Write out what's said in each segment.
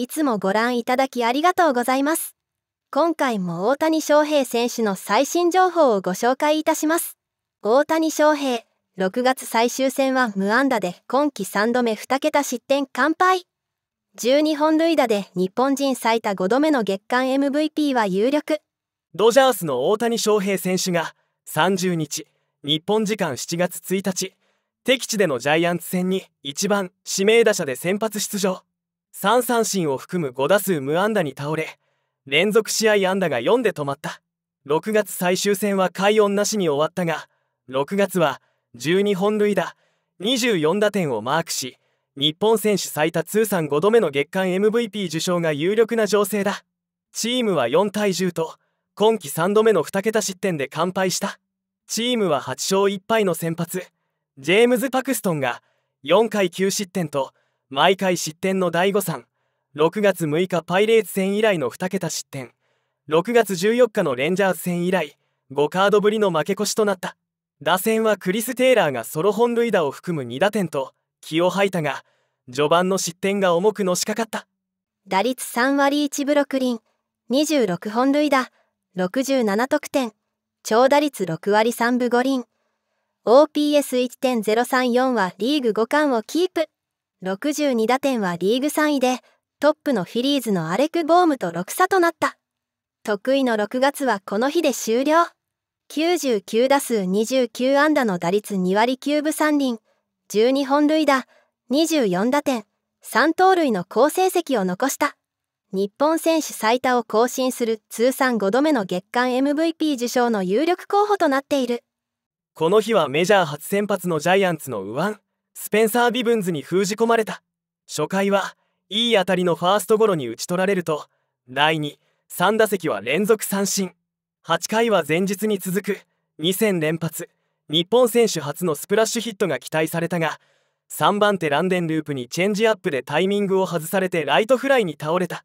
いつもご覧いただきありがとうございます。今回も大谷翔平選手の最新情報をご紹介いたします。大谷翔平、6月最終戦は無安打で今季3度目2桁失点完敗。12本塁打で日本人最多5度目の月間 MVP は有力。ドジャースの大谷翔平選手が30日、日本時間7月1日、敵地でのジャイアンツ戦に1番指名打者で先発出場。3三振を含む5打数無安打に倒れ連続試合安打が4で止まった6月最終戦は快音なしに終わったが6月は12本塁打24打点をマークし日本選手最多通算5度目の月間 MVP 受賞が有力な情勢だチームは4対10と今季3度目の2桁失点で完敗したチームは8勝1敗の先発ジェームズ・パクストンが4回9失点と毎回失点の第5さ6月6日パイレーツ戦以来の2桁失点6月14日のレンジャーズ戦以来5カードぶりの負け越しとなった打線はクリス・テイラーがソロ本塁打を含む2打点と気を吐いたが序盤の失点が重くのしかかった打率3割1ブロクリン26本塁打67得点長打率6割3分5厘 OPS1.034 はリーグ5冠をキープ62打点はリーグ3位で、トップのフィリーズのアレク・ボームと6差となった。得意の6月はこの日で終了。99打数29安打の打率2割9分3厘、12本塁打、24打点、3盗塁の好成績を残した。日本選手最多を更新する通算5度目の月間 MVP 受賞の有力候補となっている。この日はメジャー初先発のジャイアンツの右腕。スペンサー・ビブンズに封じ込まれた初回はいい当たりのファーストゴロに打ち取られると第23打席は連続三振8回は前日に続く2戦連発日本選手初のスプラッシュヒットが期待されたが3番手ランデンループにチェンジアップでタイミングを外されてライトフライに倒れた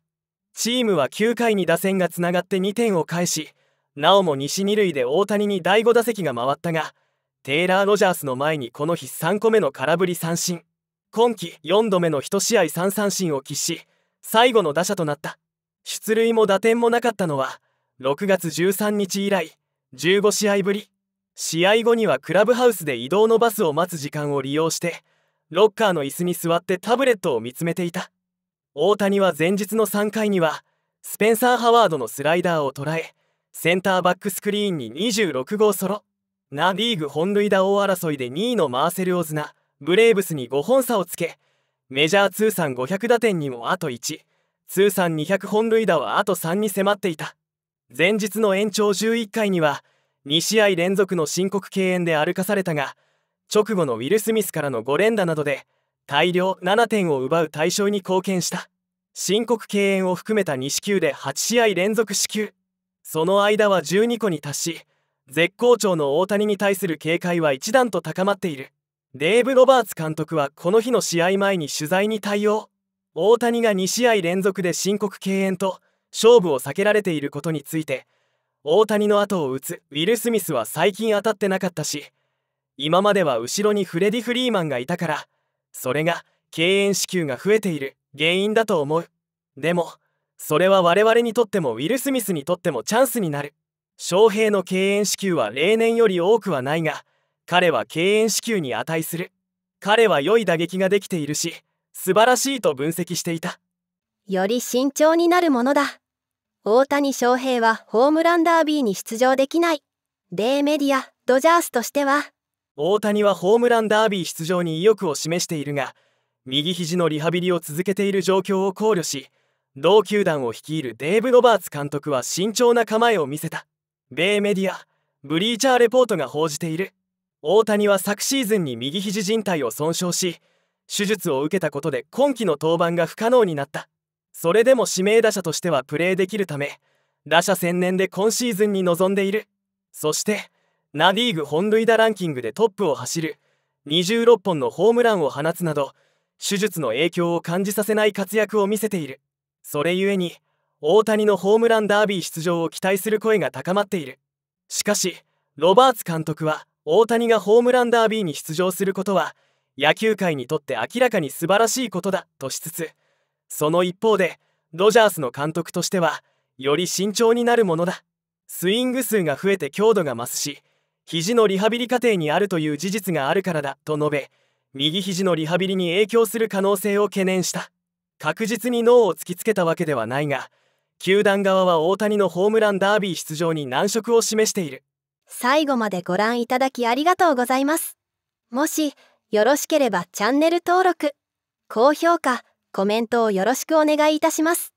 チームは9回に打線がつながって2点を返しなおも西二塁で大谷に第5打席が回ったがテイラー・ロジャースの前にこの日3個目の空振り三振今季4度目の1試合3三振を喫し最後の打者となった出塁も打点もなかったのは6月13日以来15試合ぶり試合後にはクラブハウスで移動のバスを待つ時間を利用してロッカーの椅子に座ってタブレットを見つめていた大谷は前日の3回にはスペンサー・ハワードのスライダーを捉えセンターバックスクリーンに26号ソロナ・リーグ本塁打王争いで2位のマーセル・オズナブレーブスに5本差をつけメジャー通算500打点にもあと1通算200本塁打はあと3に迫っていた前日の延長11回には2試合連続の申告敬遠で歩かされたが直後のウィル・スミスからの5連打などで大量7点を奪う対象に貢献した申告敬遠を含めた2支球で8試合連続支給その間は12個に達し絶好調の大谷に対する警戒は一段と高まっているデーブ・ロバーツ監督はこの日の試合前に取材に対応大谷が2試合連続で申告敬遠と勝負を避けられていることについて大谷の後を打つウィル・スミスは最近当たってなかったし今までは後ろにフレディ・フリーマンがいたからそれが敬遠支給が増えている原因だと思うでもそれは我々にとってもウィル・スミスにとってもチャンスになる翔平の敬遠支給は例年より多くはないが彼は敬遠支給に値する彼は良い打撃ができているし素晴らしいと分析していたより慎重になるものだ大谷翔平はホームランダービーに出場できないーメディアドジャースとしては大谷はホームランダービー出場に意欲を示しているが右肘のリハビリを続けている状況を考慮し同球団を率いるデーブ・ロバーツ監督は慎重な構えを見せた米メディアブリーチャーレポートが報じている大谷は昨シーズンに右肘靭帯を損傷し手術を受けたことで今季の登板が不可能になったそれでも指名打者としてはプレーできるため打者専念で今シーズンに臨んでいるそしてナディーグ本塁打ランキングでトップを走る26本のホームランを放つなど手術の影響を感じさせない活躍を見せているそれゆえに大谷のホームランダービー出場を期待する声が高まっているしかしロバーツ監督は大谷がホームランダービーに出場することは野球界にとって明らかに素晴らしいことだとしつつその一方でドジャースの監督としてはより慎重になるものだスイング数が増えて強度が増すし肘のリハビリ過程にあるという事実があるからだと述べ右肘のリハビリに影響する可能性を懸念した確実に脳を突きつけたわけではないが球団側は大谷のホームランダービー出場に難色を示している最後までご覧いただきありがとうございますもしよろしければチャンネル登録高評価コメントをよろしくお願いいたします